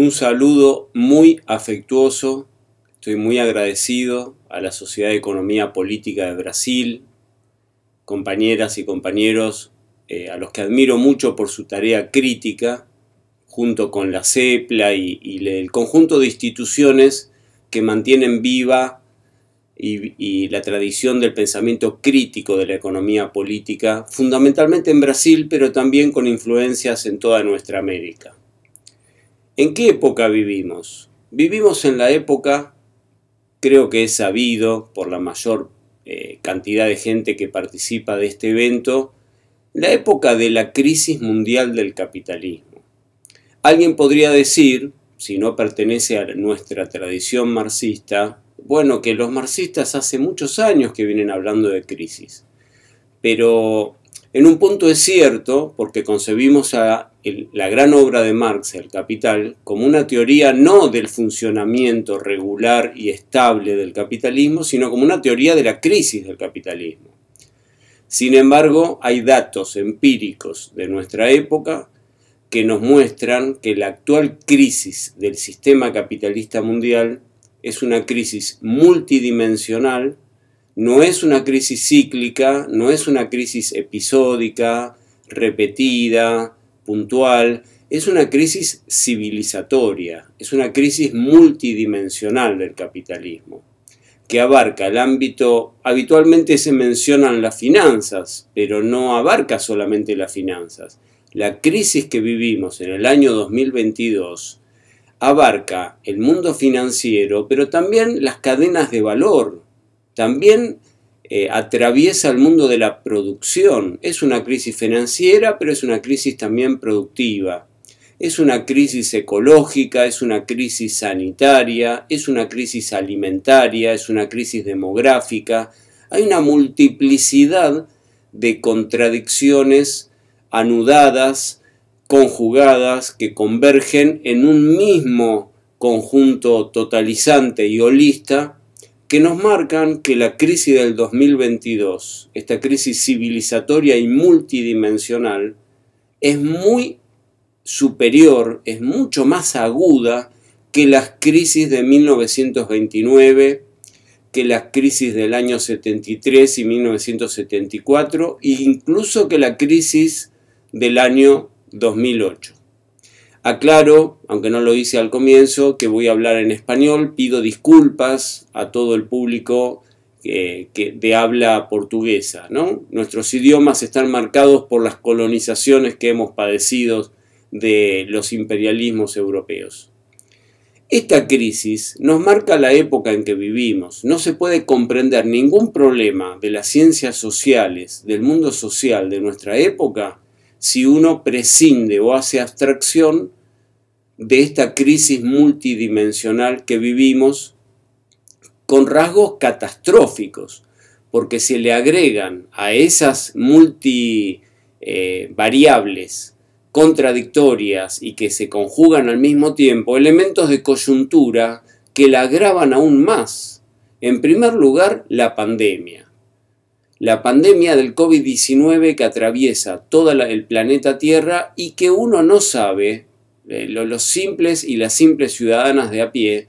Un saludo muy afectuoso. Estoy muy agradecido a la Sociedad de Economía Política de Brasil, compañeras y compañeros eh, a los que admiro mucho por su tarea crítica, junto con la CEPLA y, el conjunto de instituciones que mantienen viva y, la tradición del pensamiento crítico de la economía política, fundamentalmente en Brasil, pero también con influencias en toda nuestra América. ¿En qué época vivimos? Vivimos en la época, creo que es sabido por la mayor eh, cantidad de gente que participa de este evento, la época de la crisis mundial del capitalismo. Alguien podría decir, si no pertenece a nuestra tradición marxista, bueno, que los marxistas hace muchos años que vienen hablando de crisis, pero en un punto es cierto, porque concebimos a la gran obra de Marx, El Capital, como una teoría no del funcionamiento regular y estable del capitalismo, sino como una teoría de la crisis del capitalismo. Sin embargo, hay datos empíricos de nuestra época que nos muestran que la actual crisis del sistema capitalista mundial es una crisis multidimensional no es una crisis cíclica, no es una crisis episódica, repetida, puntual, es una crisis civilizatoria, es una crisis multidimensional del capitalismo, que abarca el ámbito, habitualmente se mencionan las finanzas, pero no abarca solamente las finanzas. La crisis que vivimos en el año 2022 abarca el mundo financiero, pero también las cadenas de valor, también eh, atraviesa el mundo de la producción. Es una crisis financiera, pero es una crisis también productiva. Es una crisis ecológica, es una crisis sanitaria, es una crisis alimentaria, es una crisis demográfica. Hay una multiplicidad de contradicciones anudadas, conjugadas, que convergen en un mismo conjunto totalizante y holista que nos marcan que la crisis del 2022, esta crisis civilizatoria y multidimensional, es muy superior, es mucho más aguda que las crisis de 1929, que las crisis del año 73 y 1974, e incluso que la crisis del año 2008. Aclaro, aunque no lo hice al comienzo, que voy a hablar en español. Pido disculpas a todo el público eh, que, de habla portuguesa. Nuestros idiomas están marcados por las colonizaciones que hemos padecido de los imperialismos europeos. Esta crisis nos marca la época en que vivimos. No se puede comprender ningún problema de las ciencias sociales, del mundo social de nuestra época, si uno prescinde o hace abstracción de esta crisis multidimensional que vivimos con rasgos catastróficos, porque se le agregan a esas multivariables eh, contradictorias y que se conjugan al mismo tiempo elementos de coyuntura que la agravan aún más. En primer lugar, la pandemia la pandemia del COVID-19 que atraviesa todo el planeta Tierra y que uno no sabe, eh, los simples y las simples ciudadanas de a pie,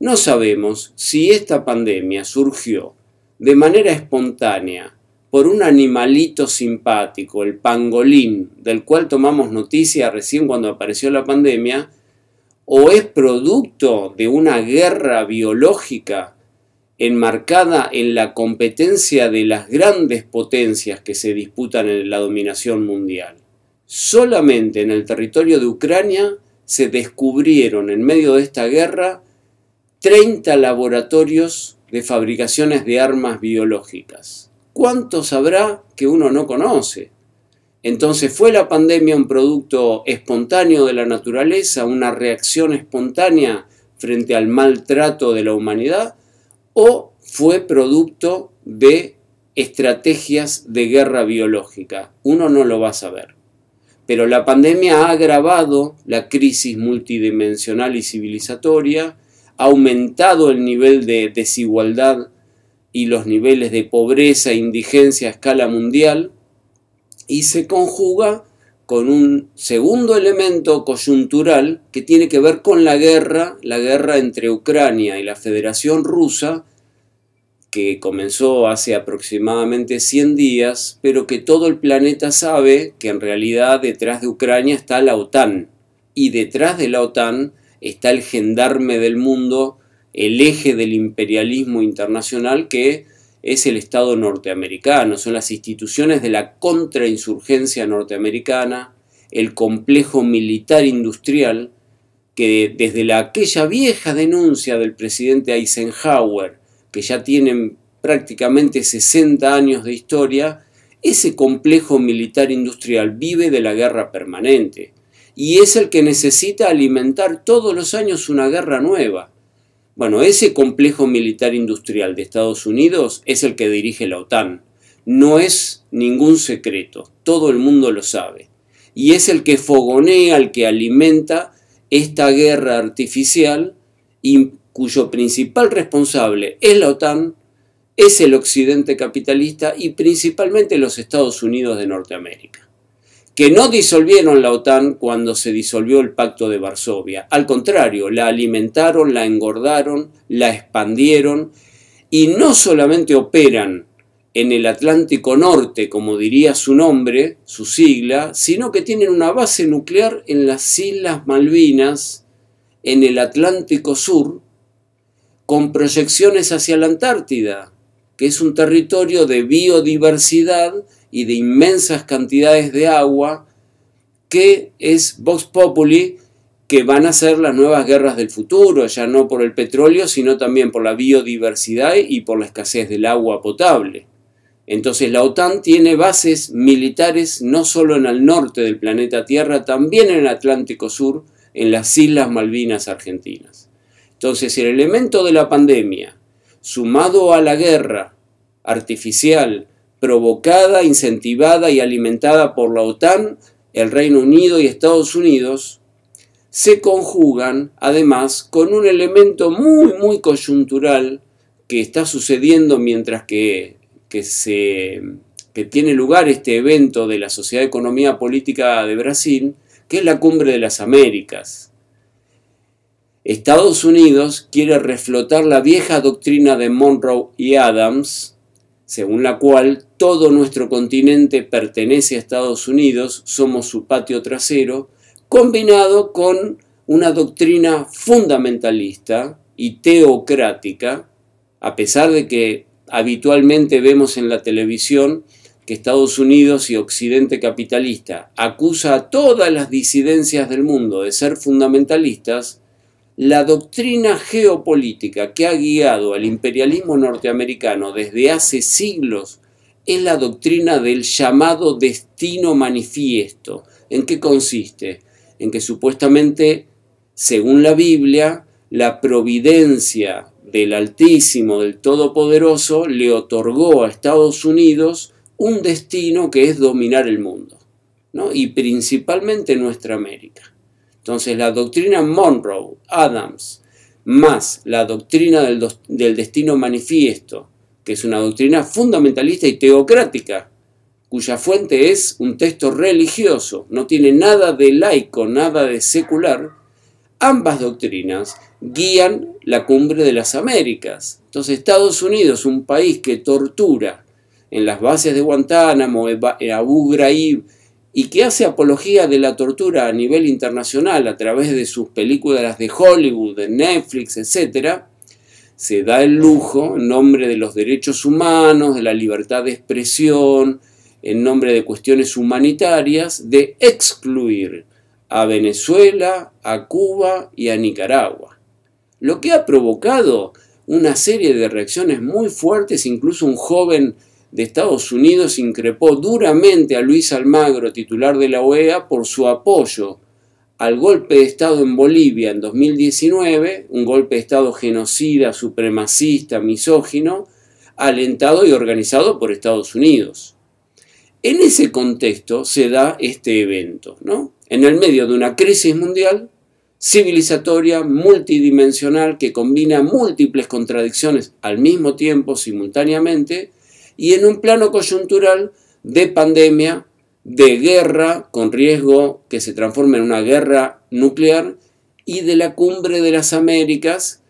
no sabemos si esta pandemia surgió de manera espontánea por un animalito simpático, el pangolín, del cual tomamos noticia recién cuando apareció la pandemia, o es producto de una guerra biológica enmarcada en la competencia de las grandes potencias que se disputan en la dominación mundial. Solamente en el territorio de Ucrania se descubrieron en medio de esta guerra 30 laboratorios de fabricaciones de armas biológicas. ¿Cuántos habrá que uno no conoce? Entonces, ¿fue la pandemia un producto espontáneo de la naturaleza, una reacción espontánea frente al maltrato de la humanidad? o fue producto de estrategias de guerra biológica. Uno no lo va a saber. Pero la pandemia ha agravado la crisis multidimensional y civilizatoria, ha aumentado el nivel de desigualdad y los niveles de pobreza e indigencia a escala mundial y se conjuga con un segundo elemento coyuntural que tiene que ver con la guerra, la guerra entre Ucrania y la Federación Rusa, que comenzó hace aproximadamente 100 días, pero que todo el planeta sabe que en realidad detrás de Ucrania está la OTAN, y detrás de la OTAN está el gendarme del mundo, el eje del imperialismo internacional que es el Estado norteamericano, son las instituciones de la contrainsurgencia norteamericana, el complejo militar industrial, que desde la, aquella vieja denuncia del presidente Eisenhower, que ya tienen prácticamente 60 años de historia, ese complejo militar industrial vive de la guerra permanente y es el que necesita alimentar todos los años una guerra nueva. Bueno, ese complejo militar industrial de Estados Unidos es el que dirige la OTAN. No es ningún secreto, todo el mundo lo sabe. Y es el que fogonea, el que alimenta esta guerra artificial cuyo principal responsable es la OTAN, es el occidente capitalista y principalmente los Estados Unidos de Norteamérica que no disolvieron la OTAN cuando se disolvió el Pacto de Varsovia. Al contrario, la alimentaron, la engordaron, la expandieron y no solamente operan en el Atlántico Norte, como diría su nombre, su sigla, sino que tienen una base nuclear en las Islas Malvinas, en el Atlántico Sur, con proyecciones hacia la Antártida, que es un territorio de biodiversidad y de inmensas cantidades de agua, que es Vox Populi, que van a ser las nuevas guerras del futuro, ya no por el petróleo, sino también por la biodiversidad y por la escasez del agua potable. Entonces la OTAN tiene bases militares no solo en el norte del planeta Tierra, también en el Atlántico Sur, en las Islas Malvinas Argentinas. Entonces el elemento de la pandemia, sumado a la guerra artificial provocada, incentivada y alimentada por la OTAN, el Reino Unido y Estados Unidos, se conjugan además con un elemento muy, muy coyuntural que está sucediendo mientras que, se, que tiene lugar este evento de la Sociedad de Economía Política de Brasil, que es la Cumbre de las Américas. Estados Unidos quiere reflotar la vieja doctrina de Monroe y Adams, según la cual todo nuestro continente pertenece a Estados Unidos, somos su patio trasero, combinado con una doctrina fundamentalista y teocrática, a pesar de que habitualmente vemos en la televisión que Estados Unidos y Occidente capitalista acusa a todas las disidencias del mundo de ser fundamentalistas, la doctrina geopolítica que ha guiado al imperialismo norteamericano desde hace siglos es la doctrina del llamado destino manifiesto. ¿En qué consiste? En que supuestamente, según la Biblia, la providencia del Altísimo, del Todopoderoso, le otorgó a Estados Unidos un destino que es dominar el mundo, y principalmente nuestra América. Entonces la doctrina Monroe, Adams, más la doctrina del, destino manifiesto, que es una doctrina fundamentalista y teocrática, cuya fuente es un texto religioso, no tiene nada de laico, nada de secular, ambas doctrinas guían la cumbre de las Américas. Entonces Estados Unidos, un país que tortura en las bases de Guantánamo, Abu Ghraib, y que hace apología de la tortura a nivel internacional a través de sus películas de Hollywood, de Netflix, etc., se da el lujo, en nombre de los derechos humanos, de la libertad de expresión, en nombre de cuestiones humanitarias, de excluir a Venezuela, a Cuba y a Nicaragua. Lo que ha provocado una serie de reacciones muy fuertes, incluso un joven de Estados Unidos increpó duramente a Luis Almagro, titular de la OEA, por su apoyo al golpe de Estado en Bolivia en 2019, un golpe de Estado genocida, supremacista, misógino, alentado y organizado por Estados Unidos. En ese contexto se da este evento, ¿no? En el medio de una crisis mundial, civilizatoria, multidimensional, que combina múltiples contradicciones al mismo tiempo, simultáneamente, y en un plano coyuntural de pandemia, de guerra, con riesgo que se transforme en una guerra nuclear, y de la cumbre de las Américas,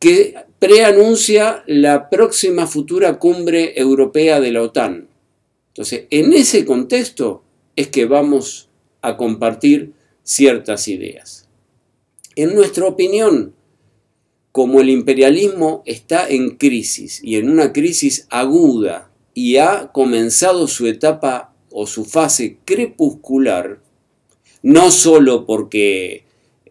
que preanuncia la próxima futura cumbre europea de la OTAN. Entonces, en ese contexto es que vamos a compartir ciertas ideas. En nuestra opinión, como el imperialismo está en crisis y en una crisis aguda y ha comenzado su etapa o su fase crepuscular, no solo porque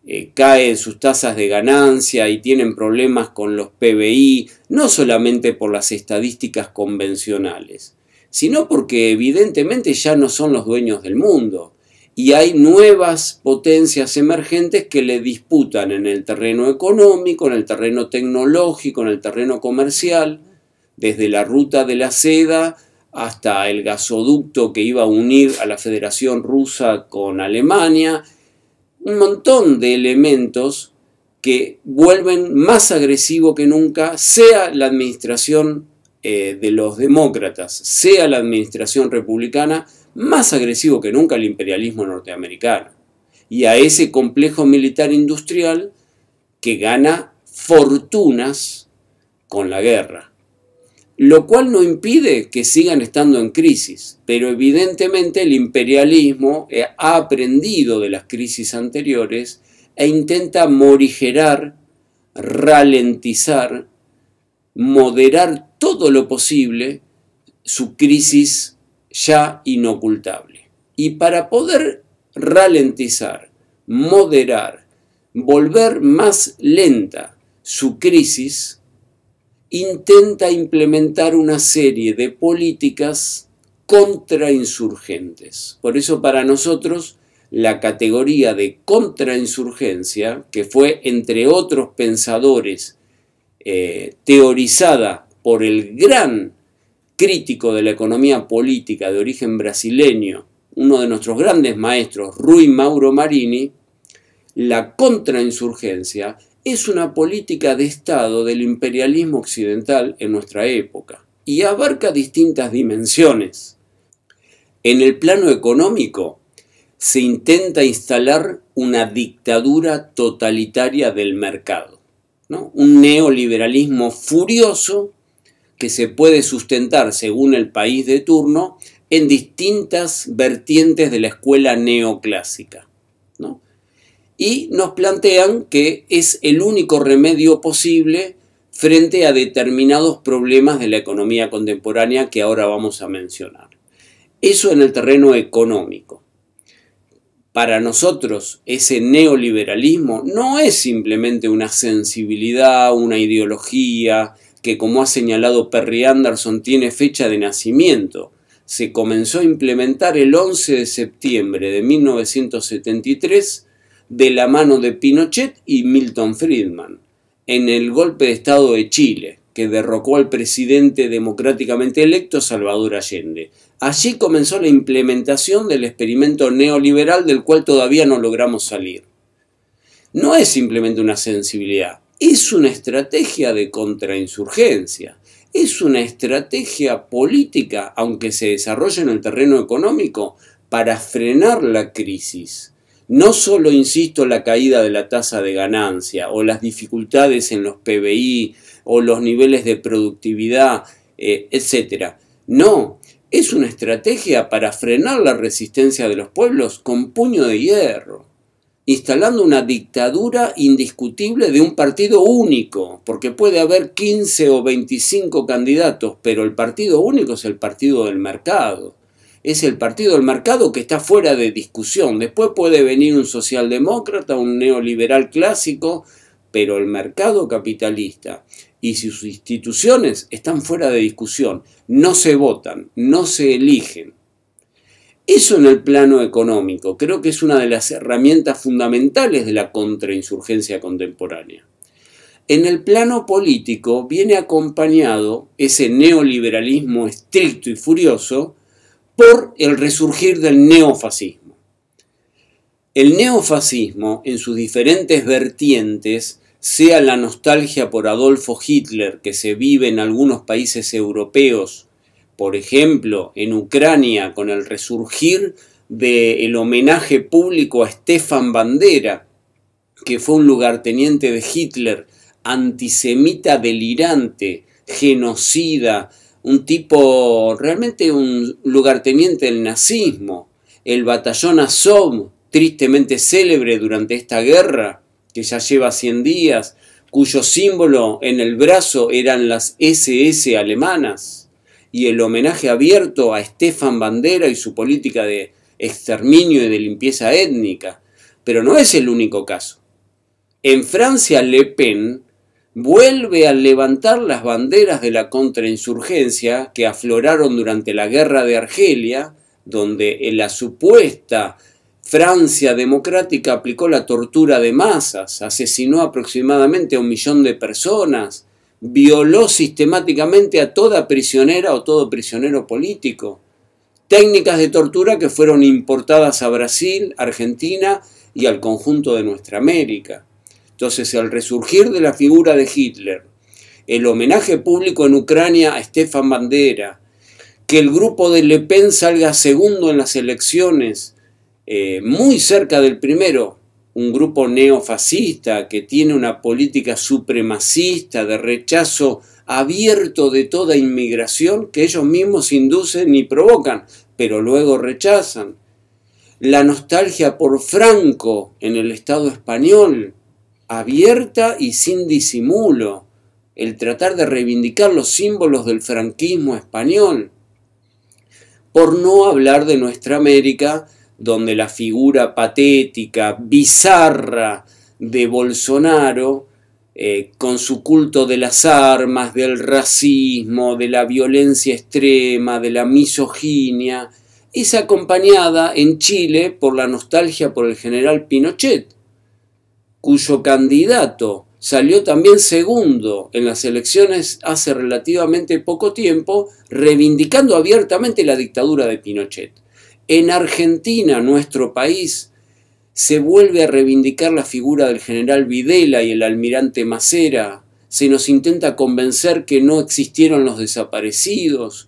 eh, caen sus tasas de ganancia y tienen problemas con los PBI, no solamente por las estadísticas convencionales, sino porque evidentemente ya no son los dueños del mundo y hay nuevas potencias emergentes que le disputan en el terreno económico, en el terreno tecnológico, en el terreno comercial, desde la ruta de la seda hasta el gasoducto que iba a unir a la Federación Rusa con Alemania, un montón de elementos que vuelven más agresivo que nunca, sea la administración eh, de los demócratas, sea la administración republicana, más agresivo que nunca el imperialismo norteamericano y a ese complejo militar industrial que gana fortunas con la guerra. Lo cual no impide que sigan estando en crisis, pero evidentemente el imperialismo eh, ha aprendido de las crisis anteriores e intenta morigerar, ralentizar, moderar todo lo posible su crisis ya inocultable. Y para poder ralentizar, moderar, volver más lenta su crisis, intenta implementar una serie de políticas contrainsurgentes. Por eso para nosotros la categoría de contrainsurgencia, que fue entre otros pensadores eh, teorizada por el gran crítico de la economía política de origen brasileño, uno de nuestros grandes maestros, Rui Mauro Marini, la contrainsurgencia es una política de Estado del imperialismo occidental en nuestra época y abarca distintas dimensiones. En el plano económico, se intenta instalar una dictadura totalitaria del mercado, un neoliberalismo furioso que se puede sustentar según el país de turno en distintas vertientes de la escuela neoclásica. Y nos plantean que es el único remedio posible frente a determinados problemas de la economía contemporánea que ahora vamos a mencionar. Eso en el terreno económico. Para nosotros ese neoliberalismo no es simplemente una sensibilidad, una ideología, que como ha señalado Perry Anderson tiene fecha de nacimiento. Se comenzó a implementar el 11 de septiembre de 1973 de la mano de Pinochet y Milton Friedman en el golpe de Estado de Chile que derrocó al presidente democráticamente electo Salvador Allende. Allí comenzó la implementación del experimento neoliberal del cual todavía no logramos salir. No es simplemente una sensibilidad, es una estrategia de contrainsurgencia, es una estrategia política, aunque se desarrolle en el terreno económico, para frenar la crisis. No solo, insisto, la caída de la tasa de ganancia o las dificultades en los PBI o los niveles de productividad, eh, etcétera. etc. No, es una estrategia para frenar la resistencia de los pueblos con puño de hierro instalando una dictadura indiscutible de un partido único, porque puede haber 15 o 25 candidatos, pero el partido único es el partido del mercado. Es el partido del mercado que está fuera de discusión. Después puede venir un socialdemócrata, un neoliberal clásico, pero el mercado capitalista y sus instituciones están fuera de discusión. No se votan, no se eligen. Eso en el plano económico, creo que es una de las herramientas fundamentales de la contrainsurgencia contemporánea. En el plano político viene acompañado ese neoliberalismo estricto y furioso por el resurgir del neofascismo. El neofascismo, en sus diferentes vertientes, sea la nostalgia por Adolfo Hitler que se vive en algunos países europeos por ejemplo, en Ucrania con el resurgir del homenaje público a Stefan Bandera, que fue un lugarteniente de Hitler, antisemita delirante, genocida, un tipo realmente un lugarteniente del nazismo, el batallón Azov, tristemente célebre durante esta guerra, que ya lleva 100 días, cuyo símbolo en el brazo eran las SS alemanas y el homenaje abierto a Estefan Bandera y su política de exterminio y de limpieza étnica. Pero no es el único caso. En Francia, Le Pen vuelve a levantar las banderas de la contrainsurgencia que afloraron durante la guerra de Argelia, donde la supuesta Francia democrática aplicó la tortura de masas, asesinó aproximadamente a un millón de personas, violó sistemáticamente a toda prisionera o todo prisionero político. Técnicas de tortura que fueron importadas a Brasil, Argentina y al conjunto de nuestra América. Entonces, al resurgir de la figura de Hitler, el homenaje público en Ucrania a Stefan Bandera, que el grupo de Le Pen salga segundo en las elecciones, eh, muy cerca del primero, un grupo neofascista que tiene una política supremacista de rechazo abierto de toda inmigración que ellos mismos inducen y provocan, pero luego rechazan. La nostalgia por Franco en el Estado español, abierta y sin disimulo, el tratar de reivindicar los símbolos del franquismo español, por no hablar de nuestra América, donde la figura patética, bizarra de Bolsonaro, eh, con su culto de las armas, del racismo, de la violencia extrema, de la misoginia, es acompañada en Chile por la nostalgia por el general Pinochet, cuyo candidato salió también segundo en las elecciones hace relativamente poco tiempo, reivindicando abiertamente la dictadura de Pinochet. En Argentina, nuestro país, se vuelve a reivindicar la figura del general Videla y el almirante Macera, se nos intenta convencer que no existieron los desaparecidos,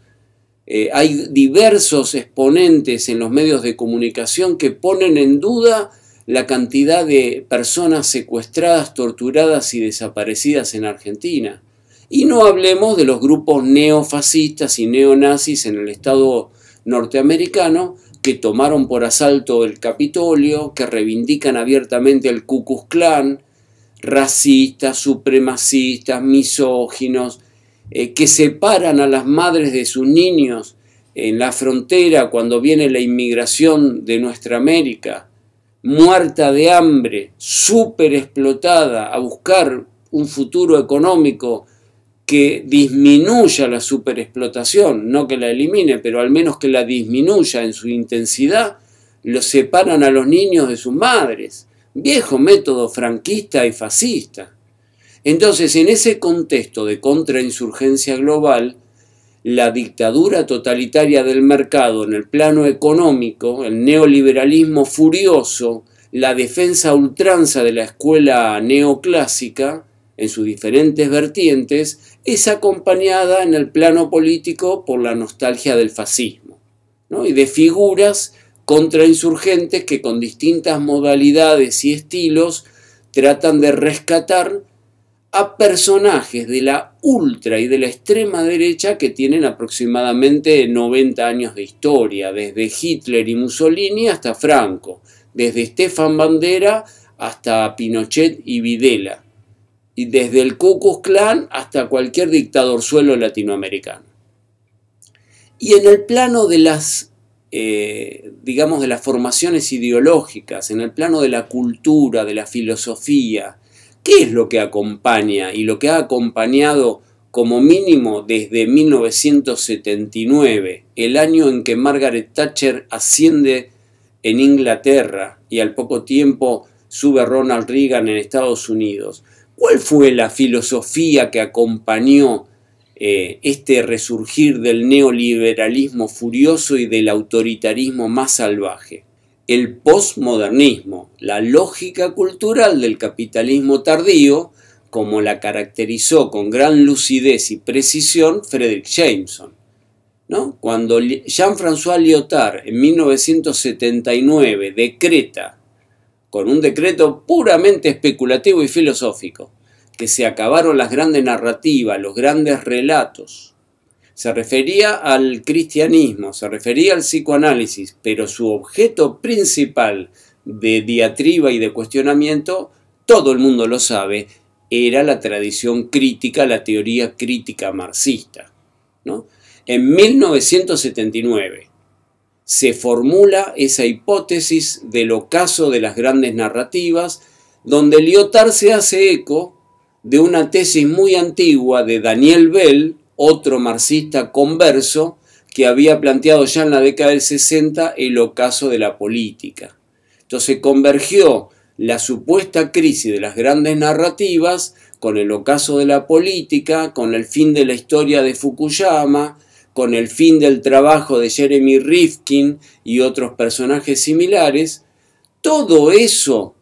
eh, hay diversos exponentes en los medios de comunicación que ponen en duda la cantidad de personas secuestradas, torturadas y desaparecidas en Argentina. Y no hablemos de los grupos neofascistas y neonazis en el Estado norteamericano que tomaron por asalto el Capitolio, que reivindican abiertamente el Ku Klux Klan, racistas, supremacistas, misóginos, eh, que separan a las madres de sus niños en la frontera cuando viene la inmigración de nuestra América, muerta de hambre, súper explotada, a buscar un futuro económico que disminuya la superexplotación, no que la elimine, pero al menos que la disminuya en su intensidad, lo separan a los niños de sus madres. Viejo método franquista y fascista. Entonces, en ese contexto de contrainsurgencia global, la dictadura totalitaria del mercado en el plano económico, el neoliberalismo furioso, la defensa ultranza de la escuela neoclásica en sus diferentes vertientes es acompañada en el plano político por la nostalgia del fascismo y de figuras contrainsurgentes que con distintas modalidades y estilos tratan de rescatar a personajes de la ultra y de la extrema derecha que tienen aproximadamente 90 años de historia, desde Hitler y Mussolini hasta Franco, desde Stefan Bandera hasta Pinochet y Videla y desde el Cocus Clan hasta cualquier dictador suelo latinoamericano. Y en el plano de las, eh, digamos, de las formaciones ideológicas, en el plano de la cultura, de la filosofía, ¿qué es lo que acompaña y lo que ha acompañado como mínimo desde 1979, el año en que Margaret Thatcher asciende en Inglaterra y al poco tiempo sube Ronald Reagan en Estados Unidos? ¿Cuál fue la filosofía que acompañó eh, este resurgir del neoliberalismo furioso y del autoritarismo más salvaje? El posmodernismo, la lógica cultural del capitalismo tardío, como la caracterizó con gran lucidez y precisión Frederick Jameson. Cuando Jean-François Lyotard en 1979 decreta con un decreto puramente especulativo y filosófico, que se acabaron las grandes narrativas, los grandes relatos. Se refería al cristianismo, se refería al psicoanálisis, pero su objeto principal de diatriba y de cuestionamiento, todo el mundo lo sabe, era la tradición crítica, la teoría crítica marxista. En 1979, se formula esa hipótesis del ocaso de las grandes narrativas, donde Lyotard se hace eco de una tesis muy antigua de Daniel Bell, otro marxista converso, que había planteado ya en la década del 60 el ocaso de la política. Entonces convergió la supuesta crisis de las grandes narrativas con el ocaso de la política, con el fin de la historia de Fukuyama, con el fin del trabajo de Jeremy Rifkin y otros personajes similares, todo eso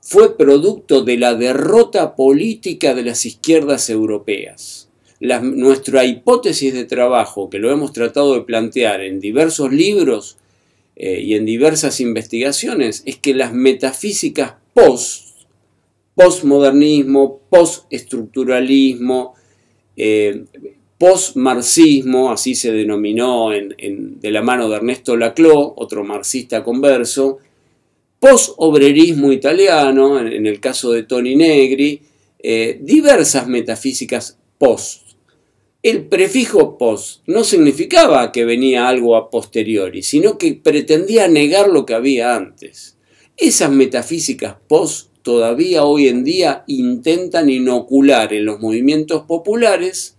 fue producto de la derrota política de las izquierdas europeas. nuestra hipótesis de trabajo, que lo hemos tratado de plantear en diversos libros eh, y en diversas investigaciones, es que las metafísicas post, postmodernismo, postestructuralismo, eh, Post-marxismo, así se denominó de la mano de Ernesto Laclau, otro marxista converso, post-obrerismo italiano, en, el caso de Tony Negri, eh, diversas metafísicas post. El prefijo post no significaba que venía algo a posteriori, sino que pretendía negar lo que había antes. Esas metafísicas post todavía hoy en día intentan inocular en los movimientos populares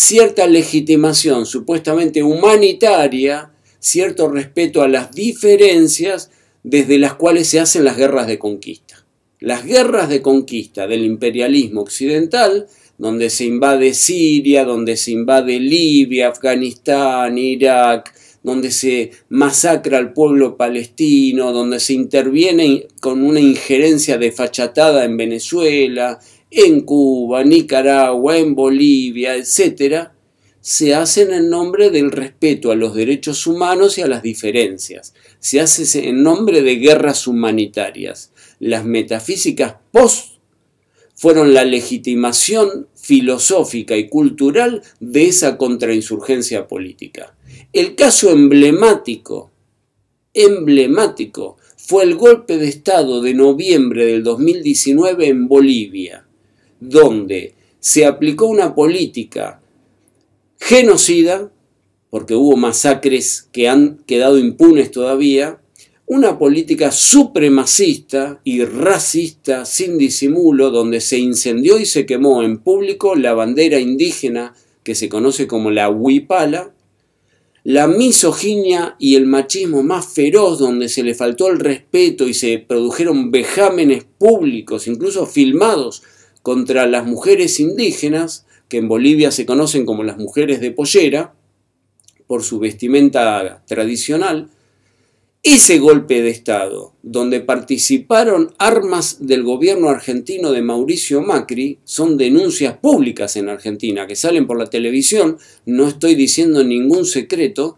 cierta legitimación supuestamente humanitaria, cierto respeto a las diferencias desde las cuales se hacen las guerras de conquista. Las guerras de conquista del imperialismo occidental, donde se invade Siria, donde se invade Libia, Afganistán, Irak, donde se masacra al pueblo palestino, donde se interviene con una injerencia desfachatada en Venezuela, en Cuba, Nicaragua, en Bolivia, etc., se hacen en nombre del respeto a los derechos humanos y a las diferencias. Se hace en nombre de guerras humanitarias. Las metafísicas post fueron la legitimación filosófica y cultural de esa contrainsurgencia política. El caso emblemático, emblemático, fue el golpe de Estado de noviembre del 2019 en Bolivia, donde se aplicó una política genocida, porque hubo masacres que han quedado impunes todavía, una política supremacista y racista sin disimulo, donde se incendió y se quemó en público la bandera indígena que se conoce como la huipala, la misoginia y el machismo más feroz, donde se le faltó el respeto y se produjeron vejámenes públicos, incluso filmados, contra las mujeres indígenas, que en Bolivia se conocen como las mujeres de pollera, por su vestimenta tradicional, ese golpe de Estado, donde participaron armas del gobierno argentino de Mauricio Macri, son denuncias públicas en Argentina que salen por la televisión, no estoy diciendo ningún secreto,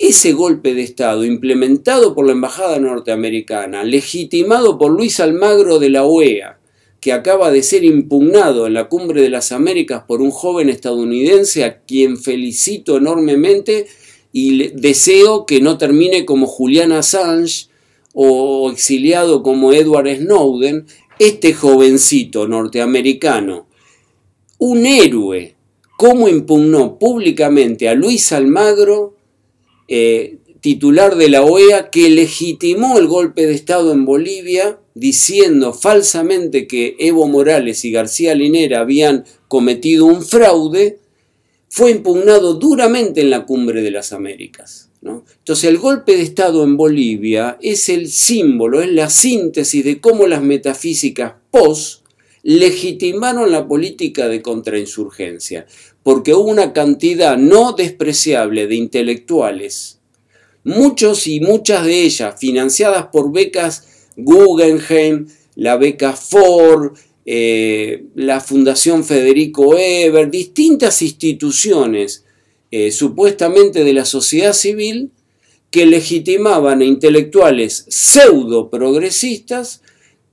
ese golpe de Estado implementado por la Embajada Norteamericana, legitimado por Luis Almagro de la OEA, que acaba de ser impugnado en la Cumbre de las Américas por un joven estadounidense a quien felicito enormemente y deseo que no termine como Julian Assange o exiliado como Edward Snowden, este jovencito norteamericano, un héroe, cómo impugnó públicamente a Luis Almagro, eh, titular de la OEA que legitimó el golpe de Estado en Bolivia diciendo falsamente que Evo Morales y García Linera habían cometido un fraude, fue impugnado duramente en la cumbre de las Américas. Entonces el golpe de Estado en Bolivia es el símbolo, es la síntesis de cómo las metafísicas pos legitimaron la política de contrainsurgencia, porque hubo una cantidad no despreciable de intelectuales Muchos y muchas de ellas financiadas por becas Guggenheim, la beca Ford, eh, la Fundación Federico Eber, distintas instituciones eh, supuestamente de la sociedad civil que legitimaban a intelectuales pseudo progresistas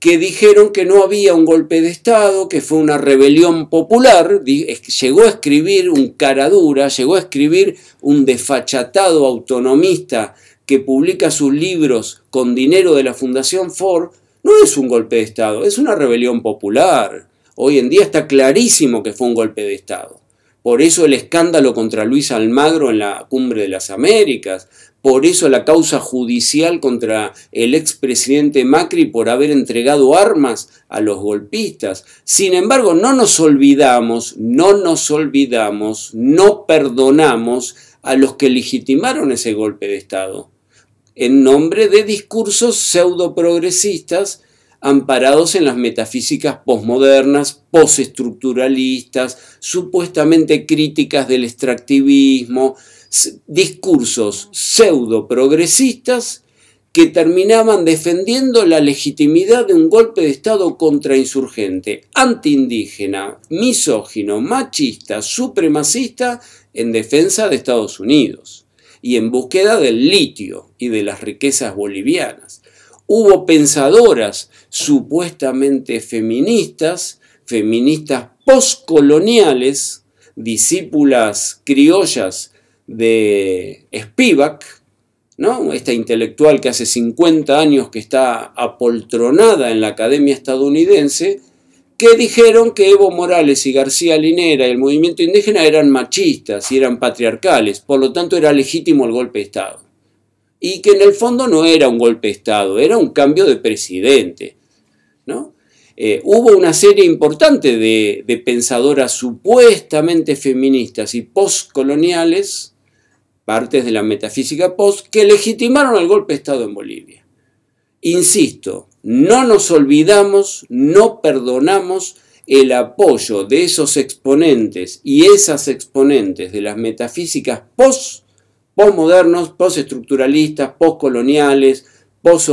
que dijeron que no había un golpe de Estado, que fue una rebelión popular, llegó a escribir un caradura, llegó a escribir un desfachatado autonomista que publica sus libros con dinero de la Fundación Ford, no es un golpe de Estado, es una rebelión popular. Hoy en día está clarísimo que fue un golpe de Estado. Por eso el escándalo contra Luis Almagro en la cumbre de las Américas, por eso la causa judicial contra el expresidente Macri por haber entregado armas a los golpistas. Sin embargo, no nos olvidamos, no nos olvidamos, no perdonamos a los que legitimaron ese golpe de Estado en nombre de discursos pseudo progresistas amparados en las metafísicas posmodernas, postestructuralistas, supuestamente críticas del extractivismo, discursos pseudo progresistas que terminaban defendiendo la legitimidad de un golpe de Estado contrainsurgente, antiindígena, misógino, machista, supremacista, en defensa de Estados Unidos y en búsqueda del litio y de las riquezas bolivianas hubo pensadoras supuestamente feministas, feministas postcoloniales, discípulas criollas de Spivak, ¿no? esta intelectual que hace 50 años que está apoltronada en la academia estadounidense, que dijeron que Evo Morales y García Linera y el movimiento indígena eran machistas y eran patriarcales, por lo tanto era legítimo el golpe de Estado y que en el fondo no era un golpe de Estado, era un cambio de presidente. ¿no? Eh, hubo una serie importante de, pensadoras supuestamente feministas y postcoloniales, partes de la metafísica post, que legitimaron el golpe de Estado en Bolivia. Insisto, no nos olvidamos, no perdonamos el apoyo de esos exponentes y esas exponentes de las metafísicas post postmodernos, postestructuralistas, postcoloniales, post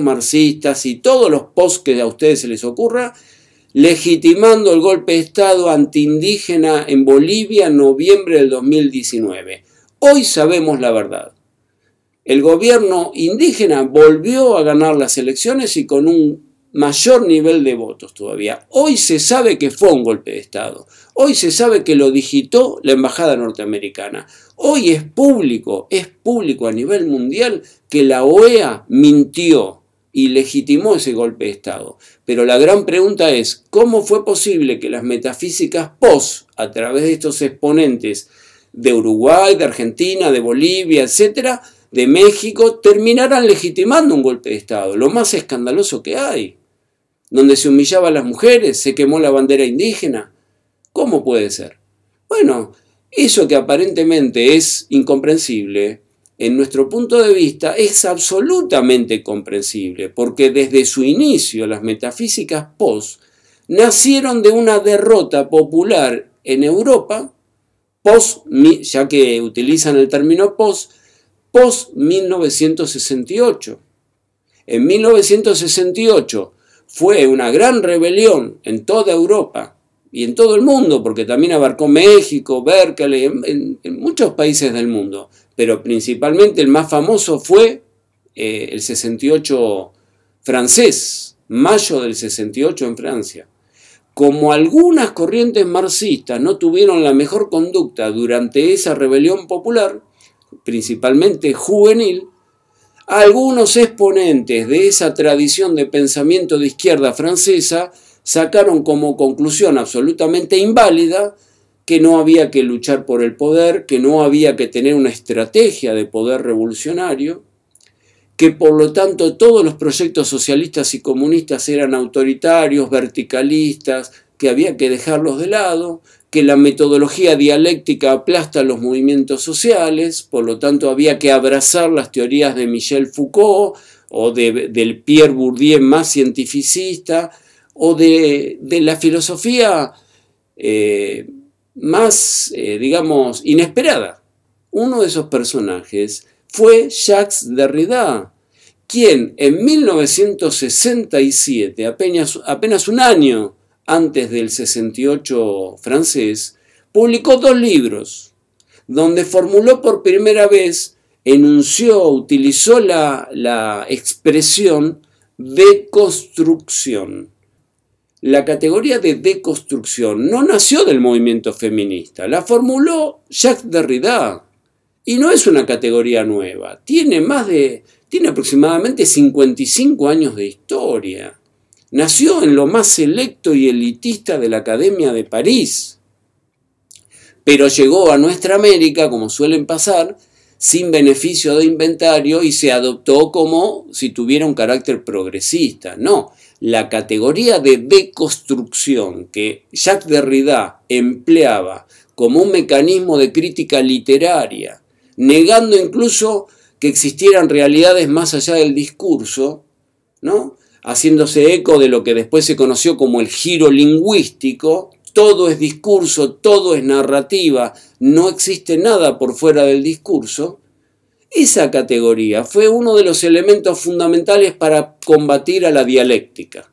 marxistas y todos los post que a ustedes se les ocurra, legitimando el golpe de Estado anti-indígena en Bolivia en noviembre del 2019. Hoy sabemos la verdad. El gobierno indígena volvió a ganar las elecciones y con un mayor nivel de votos todavía. Hoy se sabe que fue un golpe de Estado. Hoy se sabe que lo digitó la Embajada norteamericana. Hoy es público, es público a nivel mundial que la OEA mintió y legitimó ese golpe de Estado. Pero la gran pregunta es, ¿cómo fue posible que las metafísicas POS, a través de estos exponentes de Uruguay, de Argentina, de Bolivia, etcétera, de México terminaran legitimando un golpe de Estado, lo más escandaloso que hay donde se humillaba a las mujeres, se quemó la bandera indígena. ¿Cómo puede ser? Bueno, eso que aparentemente es incomprensible, en nuestro punto de vista es absolutamente comprensible, porque desde su inicio las metafísicas post nacieron de una derrota popular en Europa, ya que utilizan el término post, post 1968. En 1968, fue una gran rebelión en toda Europa y en todo el mundo, porque también abarcó México, Berkeley, en, muchos países del mundo, pero principalmente el más famoso fue eh, el 68 francés, mayo del 68 en Francia. Como algunas corrientes marxistas no tuvieron la mejor conducta durante esa rebelión popular, principalmente juvenil, algunos exponentes de esa tradición de pensamiento de izquierda francesa sacaron como conclusión absolutamente inválida que no había que luchar por el poder, que no había que tener una estrategia de poder revolucionario, que por lo tanto todos los proyectos socialistas y comunistas eran autoritarios, verticalistas, que había que dejarlos de lado, que la metodología dialéctica aplasta los movimientos sociales, por lo tanto había que abrazar las teorías de Michel Foucault o de, del Pierre Bourdieu más cientificista o de, la filosofía eh, más, eh, digamos, inesperada. Uno de esos personajes fue Jacques Derrida, quien en 1967, apenas, apenas un año antes del 68 francés, publicó dos libros, donde formuló por primera vez, enunció, utilizó la, la expresión deconstrucción. La categoría de deconstrucción no nació del movimiento feminista, la formuló Jacques Derrida. Y no es una categoría nueva, tiene más de, tiene aproximadamente 55 años de historia. Nació en lo más selecto y elitista de la Academia de París, pero llegó a nuestra América, como suelen pasar, sin beneficio de inventario y se adoptó como si tuviera un carácter progresista. No, la categoría de deconstrucción que Jacques Derrida empleaba como un mecanismo de crítica literaria, negando incluso que existieran realidades más allá del discurso, ¿no? haciéndose eco de lo que después se conoció como el giro lingüístico, todo es discurso, todo es narrativa, no existe nada por fuera del discurso, esa categoría fue uno de los elementos fundamentales para combatir a la dialéctica,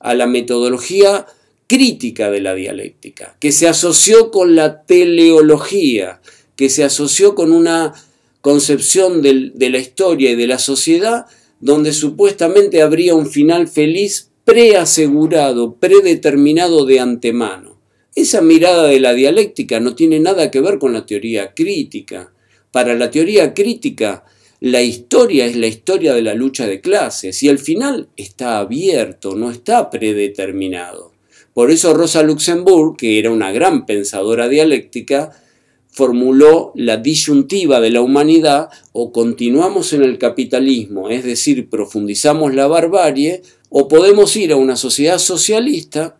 a la metodología crítica de la dialéctica, que se asoció con la teleología, que se asoció con una concepción de la historia y de la sociedad donde supuestamente habría un final feliz preasegurado, predeterminado de antemano. Esa mirada de la dialéctica no tiene nada que ver con la teoría crítica. Para la teoría crítica, la historia es la historia de la lucha de clases y el final está abierto, no está predeterminado. Por eso Rosa Luxemburg, que era una gran pensadora dialéctica, formuló la disyuntiva de la humanidad o continuamos en el capitalismo, es decir, profundizamos la barbarie, o podemos ir a una sociedad socialista,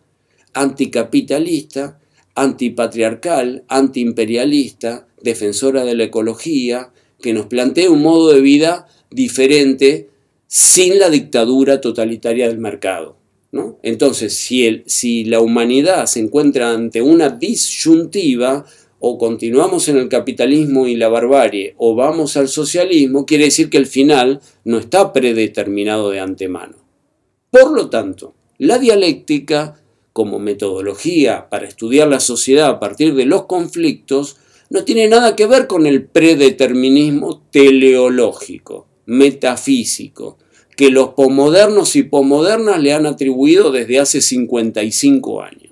anticapitalista, antipatriarcal, antiimperialista, defensora de la ecología, que nos plantee un modo de vida diferente sin la dictadura totalitaria del mercado. Entonces, si la humanidad se encuentra ante una disyuntiva, o continuamos en el capitalismo y la barbarie o vamos al socialismo, quiere decir que el final no está predeterminado de antemano. Por lo tanto, la dialéctica, como metodología para estudiar la sociedad a partir de los conflictos, no tiene nada que ver con el predeterminismo teleológico, metafísico, que los pomodernos y pomodernas le han atribuido desde hace 55 años.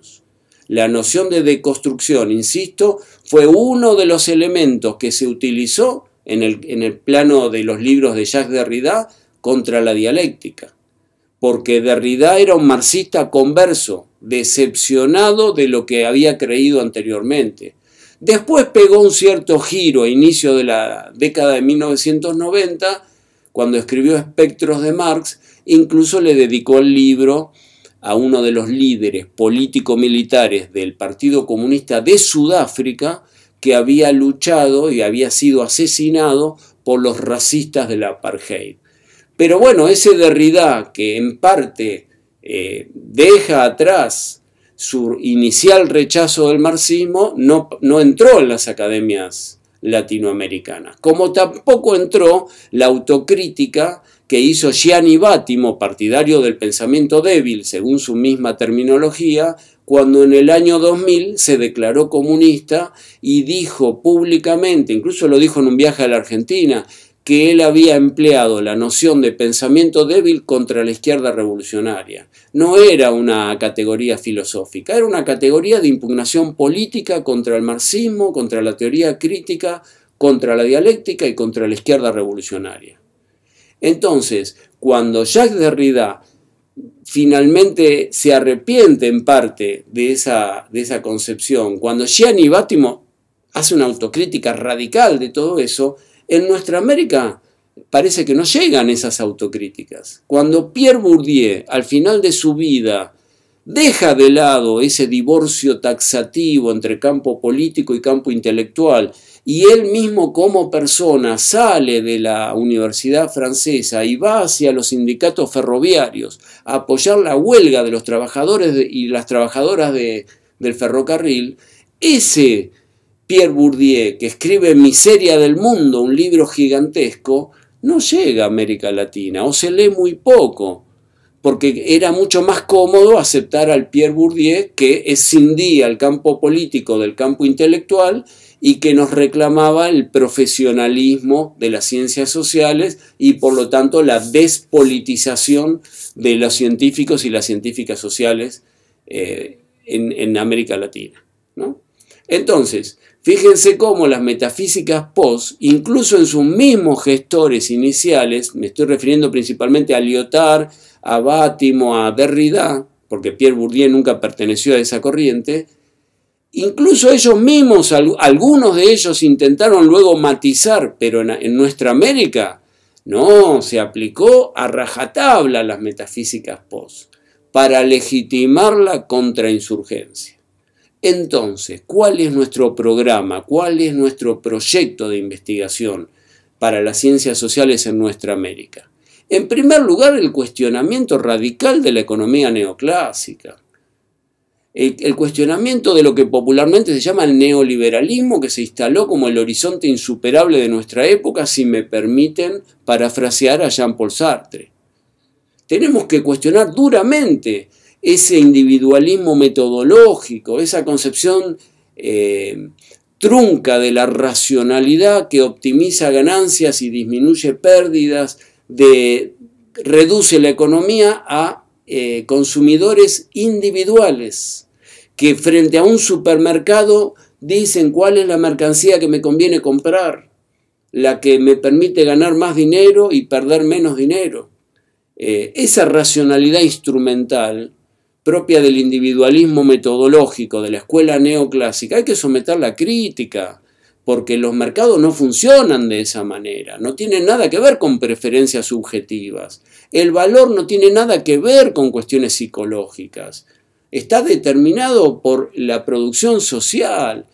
La noción de deconstrucción, insisto, fue uno de los elementos que se utilizó en el, plano de los libros de Jacques Derrida contra la dialéctica, porque Derrida era un marxista converso, decepcionado de lo que había creído anteriormente. Después pegó un cierto giro a inicio de la década de 1990, cuando escribió Espectros de Marx, incluso le dedicó el libro a uno de los líderes político-militares del Partido Comunista de Sudáfrica que había luchado y había sido asesinado por los racistas de la apartheid. Pero bueno, ese Derrida que en parte eh, deja atrás su inicial rechazo del marxismo, no, no entró en las academias latinoamericanas, como tampoco entró la autocrítica que hizo Gianni Bátimo, partidario del pensamiento débil, según su misma terminología, cuando en el año 2000 se declaró comunista y dijo públicamente, incluso lo dijo en un viaje a la Argentina, que él había empleado la noción de pensamiento débil contra la izquierda revolucionaria. No era una categoría filosófica, era una categoría de impugnación política contra el marxismo, contra la teoría crítica, contra la dialéctica y contra la izquierda revolucionaria. Entonces, cuando Jacques Derrida finalmente se arrepiente en parte de esa, de esa concepción, cuando Gianni Bátimo hace una autocrítica radical de todo eso, en nuestra América parece que no llegan esas autocríticas. Cuando Pierre Bourdieu, al final de su vida, deja de lado ese divorcio taxativo entre campo político y campo intelectual y él mismo como persona sale de la universidad francesa y va hacia los sindicatos ferroviarios a apoyar la huelga de los trabajadores y las trabajadoras del ferrocarril, ese Pierre Bourdieu, que escribe Miseria del Mundo, un libro gigantesco, no llega a América Latina o se lee muy poco, porque era mucho más cómodo aceptar al Pierre Bourdieu, que escindía el campo político del campo intelectual y que nos reclamaba el profesionalismo de las ciencias sociales y por lo tanto la despolitización de los científicos y las científicas sociales eh, en, América Latina. Entonces, fíjense cómo las metafísicas post, incluso en sus mismos gestores iniciales, me estoy refiriendo principalmente a Lyotard, a Bátimo, a Derrida, porque Pierre Bourdieu nunca perteneció a esa corriente, Incluso ellos mismos, algunos de ellos intentaron luego matizar, pero en, nuestra América no, se aplicó a rajatabla las metafísicas post para legitimar la contrainsurgencia. Entonces, ¿cuál es nuestro programa? ¿Cuál es nuestro proyecto de investigación para las ciencias sociales en nuestra América? En primer lugar, el cuestionamiento radical de la economía neoclásica el, cuestionamiento de lo que popularmente se llama el neoliberalismo, que se instaló como el horizonte insuperable de nuestra época, si me permiten parafrasear a Jean-Paul Sartre. Tenemos que cuestionar duramente ese individualismo metodológico, esa concepción eh, trunca de la racionalidad que optimiza ganancias y disminuye pérdidas, de, reduce la economía a eh, consumidores individuales que frente a un supermercado dicen cuál es la mercancía que me conviene comprar, la que me permite ganar más dinero y perder menos dinero. Eh, esa racionalidad instrumental propia del individualismo metodológico de la escuela neoclásica hay que someterla a crítica, porque los mercados no funcionan de esa manera, no tienen nada que ver con preferencias subjetivas. El valor no tiene nada que ver con cuestiones psicológicas, está determinado por la producción social.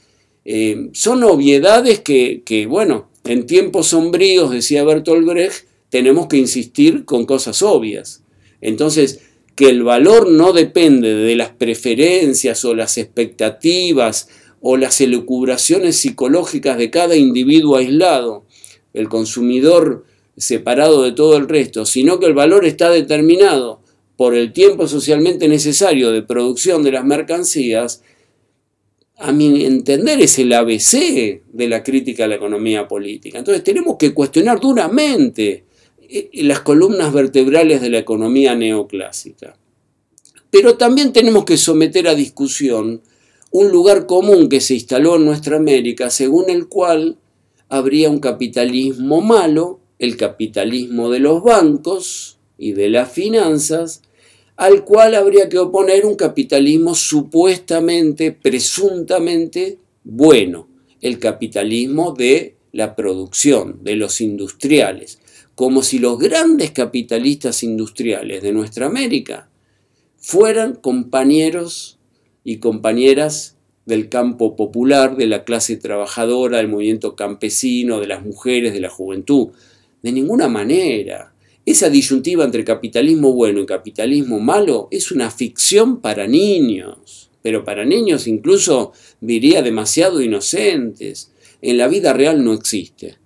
Eh, son obviedades que, que, bueno, en tiempos sombríos, decía Bertolt Brecht, tenemos que insistir con cosas obvias. Entonces, que el valor no depende de las preferencias o las expectativas o las elucubraciones psicológicas de cada individuo aislado, el consumidor separado de todo el resto, sino que el valor está determinado por el tiempo socialmente necesario de producción de las mercancías, a mi entender es el ABC de la crítica a la economía política. Entonces tenemos que cuestionar duramente eh, las columnas vertebrales de la economía neoclásica. Pero también tenemos que someter a discusión un lugar común que se instaló en nuestra América, según el cual habría un capitalismo malo, el capitalismo de los bancos y de las finanzas, al cual habría que oponer un capitalismo supuestamente, presuntamente bueno, el capitalismo de la producción, de los industriales, como si los grandes capitalistas industriales de nuestra América fueran compañeros y compañeras del campo popular, de la clase trabajadora, del movimiento campesino, de las mujeres, de la juventud. De ninguna manera. Esa disyuntiva entre capitalismo bueno y capitalismo malo es una ficción para niños, pero para niños incluso diría demasiado inocentes. En la vida real no existe.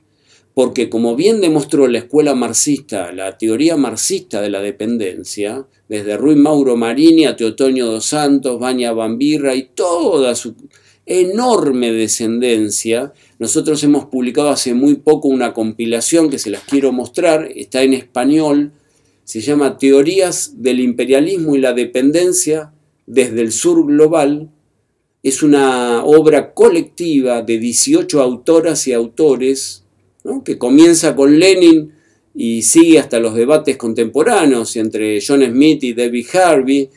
Porque como bien demostró la escuela marxista, la teoría marxista de la dependencia, desde Ruiz Mauro Marini a Teotonio dos Santos, Baña Bambirra y toda su enorme descendencia, nosotros hemos publicado hace muy poco una compilación que se las quiero mostrar, está en español, se llama Teorías del Imperialismo y la Dependencia desde el Sur Global, es una obra colectiva de 18 autoras y autores, que comienza con Lenin y sigue hasta los debates contemporáneos entre John Smith y David Harvey,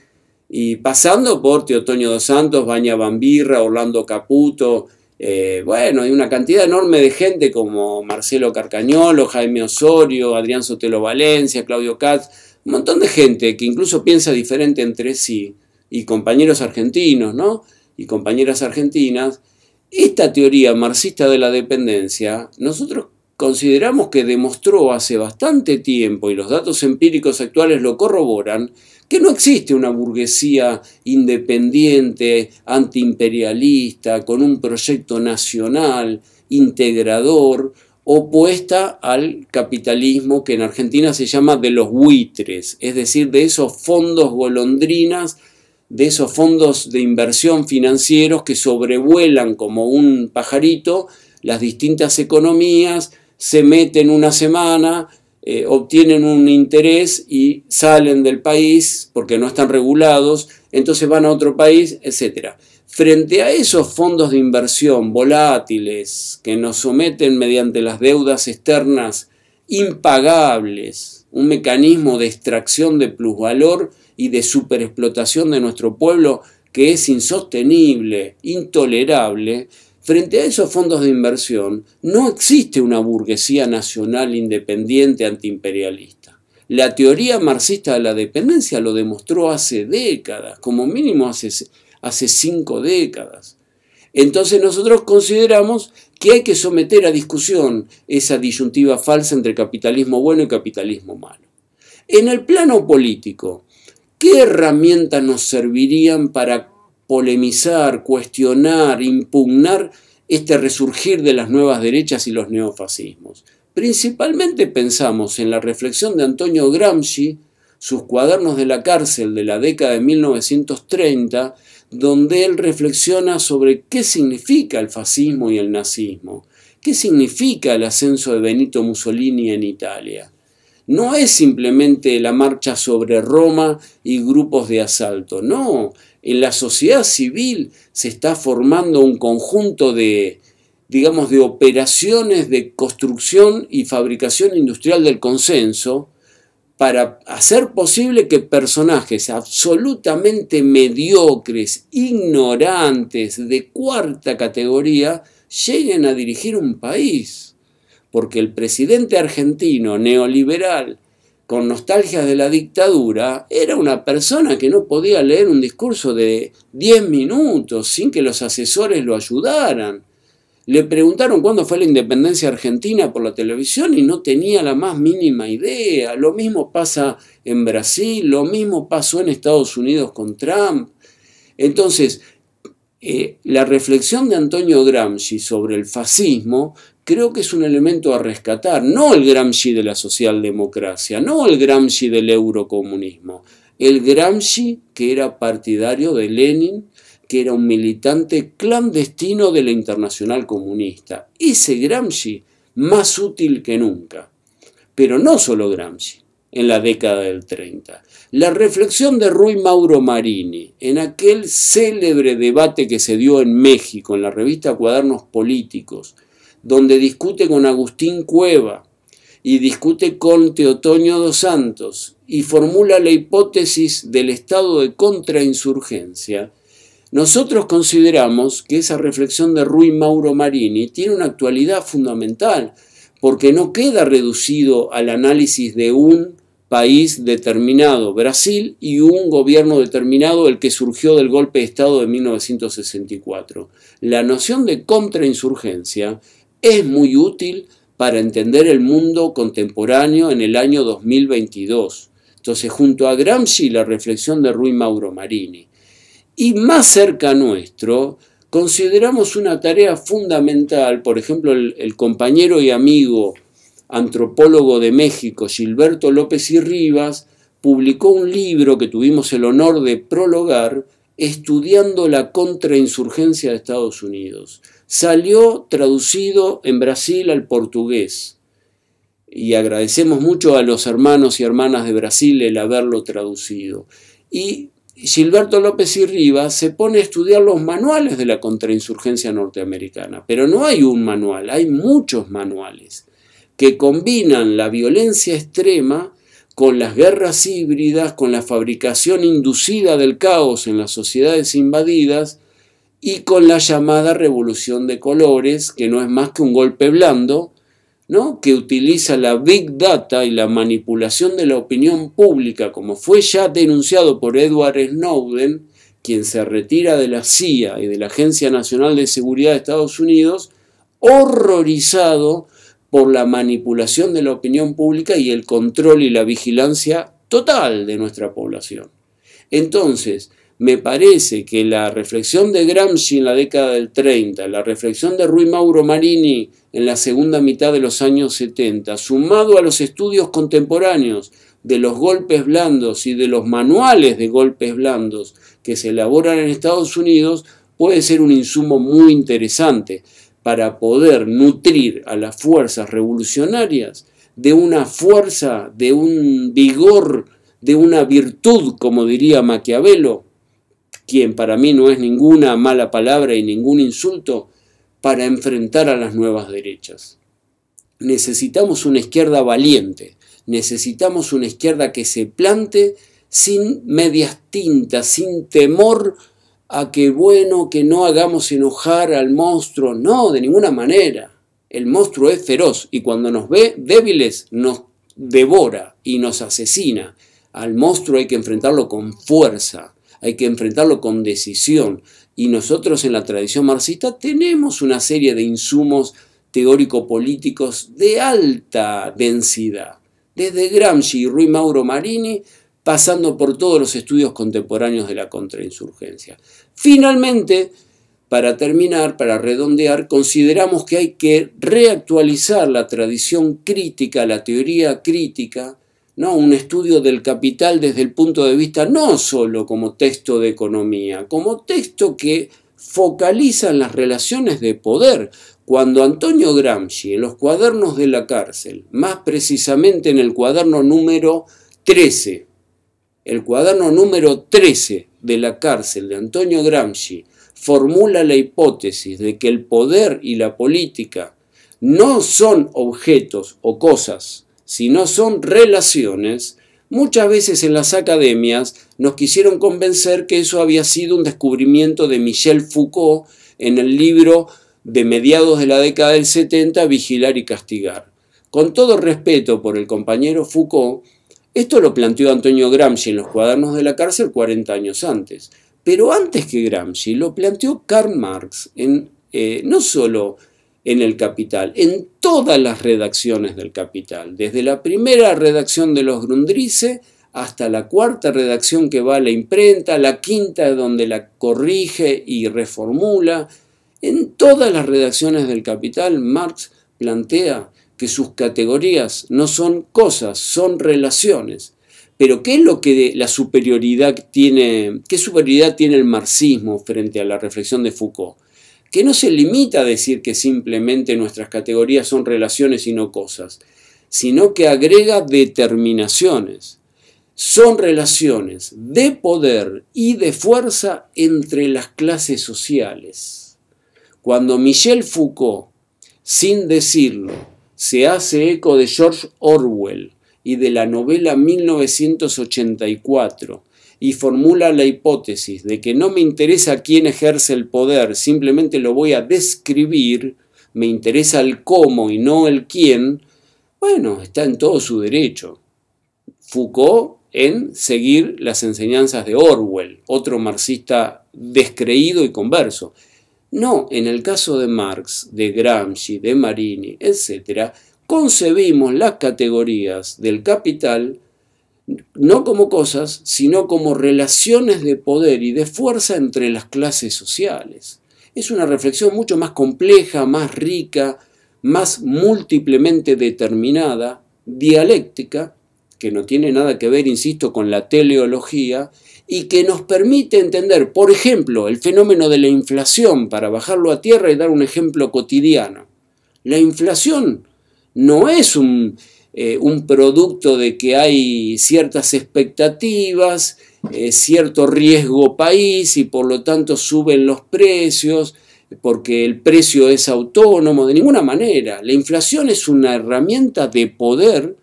y pasando por Teotonio dos Santos, Baña Bambirra, Orlando Caputo, eh, bueno, hay una cantidad enorme de gente como Marcelo Carcañolo, Jaime Osorio, Adrián Sotelo Valencia, Claudio Katz, un montón de gente que incluso piensa diferente entre sí, y compañeros argentinos, ¿no? Y compañeras argentinas. Esta teoría marxista de la dependencia, nosotros consideramos que demostró hace bastante tiempo, y los datos empíricos actuales lo corroboran, que no existe una burguesía independiente, antiimperialista, con un proyecto nacional, integrador, opuesta al capitalismo que en Argentina se llama de los buitres, es decir, de esos fondos golondrinas, de esos fondos de inversión financieros que sobrevuelan como un pajarito las distintas economías, se meten una semana, eh, obtienen un interés y salen del país porque no están regulados, entonces van a otro país, etc. Frente a esos fondos de inversión volátiles que nos someten mediante las deudas externas impagables, un mecanismo de extracción de plusvalor y de superexplotación de nuestro pueblo que es insostenible, intolerable, Frente a esos fondos de inversión, no existe una burguesía nacional independiente antiimperialista. La teoría marxista de la dependencia lo demostró hace décadas, como mínimo hace, cinco décadas. Entonces nosotros consideramos que hay que someter a discusión esa disyuntiva falsa entre capitalismo bueno y capitalismo malo. En el plano político, ¿qué herramientas nos servirían para polemizar, cuestionar, impugnar este resurgir de las nuevas derechas y los neofascismos. Principalmente pensamos en la reflexión de Antonio Gramsci, sus cuadernos de la cárcel de la década de 1930, donde él reflexiona sobre qué significa el fascismo y el nazismo, qué significa el ascenso de Benito Mussolini en Italia. No es simplemente la marcha sobre Roma y grupos de asalto, no, en la sociedad civil se está formando un conjunto de, digamos, de operaciones de construcción y fabricación industrial del consenso para hacer posible que personajes absolutamente mediocres, ignorantes, de cuarta categoría, lleguen a dirigir un país. Porque el presidente argentino neoliberal, con nostalgias de la dictadura, era una persona que no podía leer un discurso de 10 minutos sin que los asesores lo ayudaran. Le preguntaron cuándo fue la independencia argentina por la televisión y no tenía la más mínima idea. Lo mismo pasa en Brasil, lo mismo pasó en Estados Unidos con Trump. Entonces, eh, la reflexión de Antonio Gramsci sobre el fascismo creo que es un elemento a rescatar, no el Gramsci de la socialdemocracia, no el Gramsci del eurocomunismo, el Gramsci que era partidario de Lenin, que era un militante clandestino de la Internacional Comunista. Ese Gramsci más útil que nunca. Pero no solo Gramsci, en la década del 30. La reflexión de Rui Mauro Marini en aquel célebre debate que se dio en México, en la revista Cuadernos Políticos, donde discute con Agustín Cueva y discute con Teotonio dos Santos y formula la hipótesis del estado de contrainsurgencia, nosotros consideramos que esa reflexión de Rui Mauro Marini tiene una actualidad fundamental, porque no queda reducido al análisis de un país determinado, Brasil, y un gobierno determinado, el que surgió del golpe de Estado de 1964. La noción de contrainsurgencia es muy útil para entender el mundo contemporáneo en el año 2022. Entonces, junto a Gramsci, la reflexión de Rui Mauro Marini. Y más cerca nuestro, consideramos una tarea fundamental, por ejemplo, el, el compañero y amigo antropólogo de México, Gilberto López y Rivas, publicó un libro que tuvimos el honor de prologar, estudiando la contrainsurgencia de Estados Unidos salió traducido en Brasil al portugués. Y agradecemos mucho a los hermanos y hermanas de Brasil el haberlo traducido. Y Gilberto López y Rivas se pone a estudiar los manuales de la contrainsurgencia norteamericana, pero no hay un manual, hay muchos manuales que combinan la violencia extrema con las guerras híbridas, con la fabricación inducida del caos en las sociedades invadidas y con la llamada revolución de colores, que no es más que un golpe blando, ¿no? que utiliza la big data y la manipulación de la opinión pública, como fue ya denunciado por Edward Snowden, quien se retira de la CIA y de la Agencia Nacional de Seguridad de Estados Unidos, horrorizado por la manipulación de la opinión pública y el control y la vigilancia total de nuestra población. Entonces, me parece que la reflexión de Gramsci en la década del 30, la reflexión de Rui Mauro Marini en la segunda mitad de los años 70, sumado a los estudios contemporáneos de los golpes blandos y de los manuales de golpes blandos que se elaboran en Estados Unidos, puede ser un insumo muy interesante para poder nutrir a las fuerzas revolucionarias de una fuerza, de un vigor, de una virtud, como diría Maquiavelo, quien para mí no es ninguna mala palabra y ningún insulto, para enfrentar a las nuevas derechas. Necesitamos una izquierda valiente, necesitamos una izquierda que se plante sin medias tintas, sin temor a que bueno, que no hagamos enojar al monstruo, no, de ninguna manera. El monstruo es feroz y cuando nos ve débiles nos devora y nos asesina. Al monstruo hay que enfrentarlo con fuerza, hay que enfrentarlo con decisión. Y nosotros en la tradición marxista tenemos una serie de insumos teórico-políticos de alta densidad, desde Gramsci y Rui Mauro Marini, pasando por todos los estudios contemporáneos de la contrainsurgencia. Finalmente, para terminar, para redondear, consideramos que hay que reactualizar la tradición crítica, la teoría crítica, un estudio del capital desde el punto de vista no solo como texto de economía, como texto que focaliza en las relaciones de poder. Cuando Antonio Gramsci, en los cuadernos de la cárcel, más precisamente en el cuaderno número 13, el cuaderno número 13 de la cárcel de Antonio Gramsci, formula la hipótesis de que el poder y la política no son objetos o cosas si no son relaciones, muchas veces en las academias nos quisieron convencer que eso había sido un descubrimiento de Michel Foucault en el libro de mediados de la década del 70, Vigilar y Castigar. Con todo respeto por el compañero Foucault, esto lo planteó Antonio Gramsci en los cuadernos de la cárcel 40 años antes. Pero antes que Gramsci lo planteó Karl Marx en eh, no solo en el Capital, en todas las redacciones del Capital, desde la primera redacción de los Grundrisse hasta la cuarta redacción que va a la imprenta, la quinta donde la corrige y reformula. En todas las redacciones del Capital, Marx plantea que sus categorías no son cosas, son relaciones. Pero ¿qué es lo que la superioridad tiene, qué superioridad tiene el marxismo frente a la reflexión de Foucault? que no se limita a decir que simplemente nuestras categorías son relaciones y no cosas, sino que agrega determinaciones. Son relaciones de poder y de fuerza entre las clases sociales. Cuando Michel Foucault, sin decirlo, se hace eco de George Orwell y de la novela 1984, y formula la hipótesis de que no me interesa quién ejerce el poder, simplemente lo voy a describir, me interesa el cómo y no el quién, bueno, está en todo su derecho. Foucault en seguir las enseñanzas de Orwell, otro marxista descreído y converso. No, en el caso de Marx, de Gramsci, de Marini, etc., concebimos las categorías del capital no como cosas, sino como relaciones de poder y de fuerza entre las clases sociales. Es una reflexión mucho más compleja, más rica, más múltiplemente determinada, dialéctica, que no tiene nada que ver, insisto, con la teleología, y que nos permite entender, por ejemplo, el fenómeno de la inflación, para bajarlo a tierra y dar un ejemplo cotidiano. La inflación no es un eh, un producto de que hay ciertas expectativas, eh, cierto riesgo país y por lo tanto suben los precios porque el precio es autónomo, de ninguna manera. La inflación es una herramienta de poder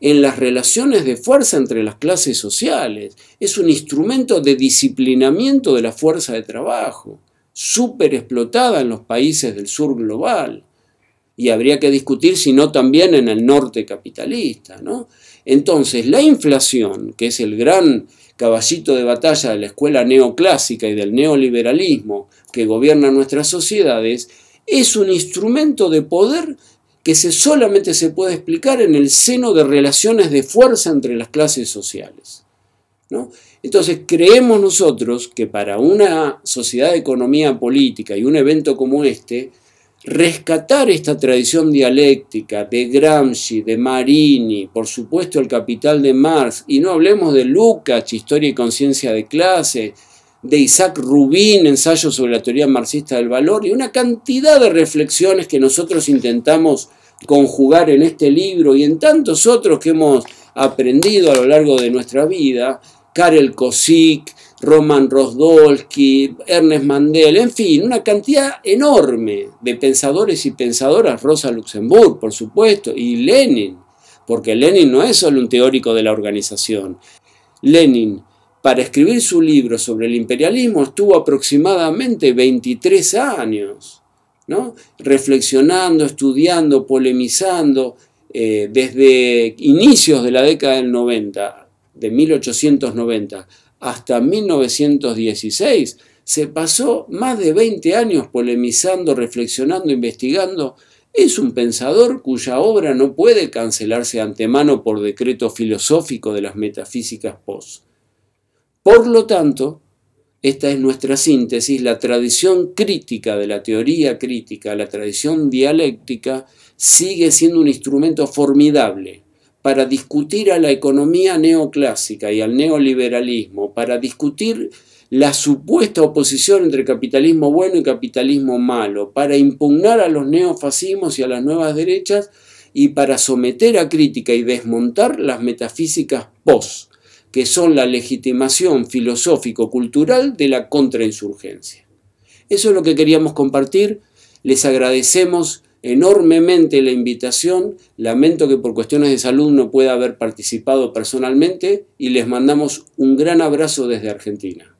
en las relaciones de fuerza entre las clases sociales, es un instrumento de disciplinamiento de la fuerza de trabajo, súper explotada en los países del sur global y habría que discutir si no también en el norte capitalista. ¿no? Entonces, la inflación, que es el gran caballito de batalla de la escuela neoclásica y del neoliberalismo que gobierna nuestras sociedades, es un instrumento de poder que se solamente se puede explicar en el seno de relaciones de fuerza entre las clases sociales. Entonces, creemos nosotros que para una sociedad de economía política y un evento como este, rescatar esta tradición dialéctica de Gramsci, de Marini, por supuesto el Capital de Marx, y no hablemos de Lukács, Historia y Conciencia de Clase, de Isaac Rubin, Ensayo sobre la Teoría Marxista del Valor, y una cantidad de reflexiones que nosotros intentamos conjugar en este libro y en tantos otros que hemos aprendido a lo largo de nuestra vida, Karel Kosik, Roman Rosdolsky, Ernest Mandel, en fin, una cantidad enorme de pensadores y pensadoras, Rosa Luxemburg, por supuesto, y Lenin, porque Lenin no es solo un teórico de la organización. Lenin, para escribir su libro sobre el imperialismo, estuvo aproximadamente 23 años, reflexionando, estudiando, polemizando, eh, desde inicios de la década del 90, de 1890 hasta 1916. Se pasó más de 20 años polemizando, reflexionando, investigando. Es un pensador cuya obra no puede cancelarse antemano por decreto filosófico de las metafísicas post. Por lo tanto, esta es nuestra síntesis, la tradición crítica de la teoría crítica, la tradición dialéctica, sigue siendo un instrumento formidable para discutir a la economía neoclásica y al neoliberalismo, para discutir la supuesta oposición entre capitalismo bueno y capitalismo malo, para impugnar a los neofascismos y a las nuevas derechas y para someter a crítica y desmontar las metafísicas pos, que son la legitimación filosófico-cultural de la contrainsurgencia. Eso es lo que queríamos compartir. Les agradecemos enormemente la invitación. Lamento que por cuestiones de salud no pueda haber participado personalmente y les mandamos un gran abrazo desde Argentina.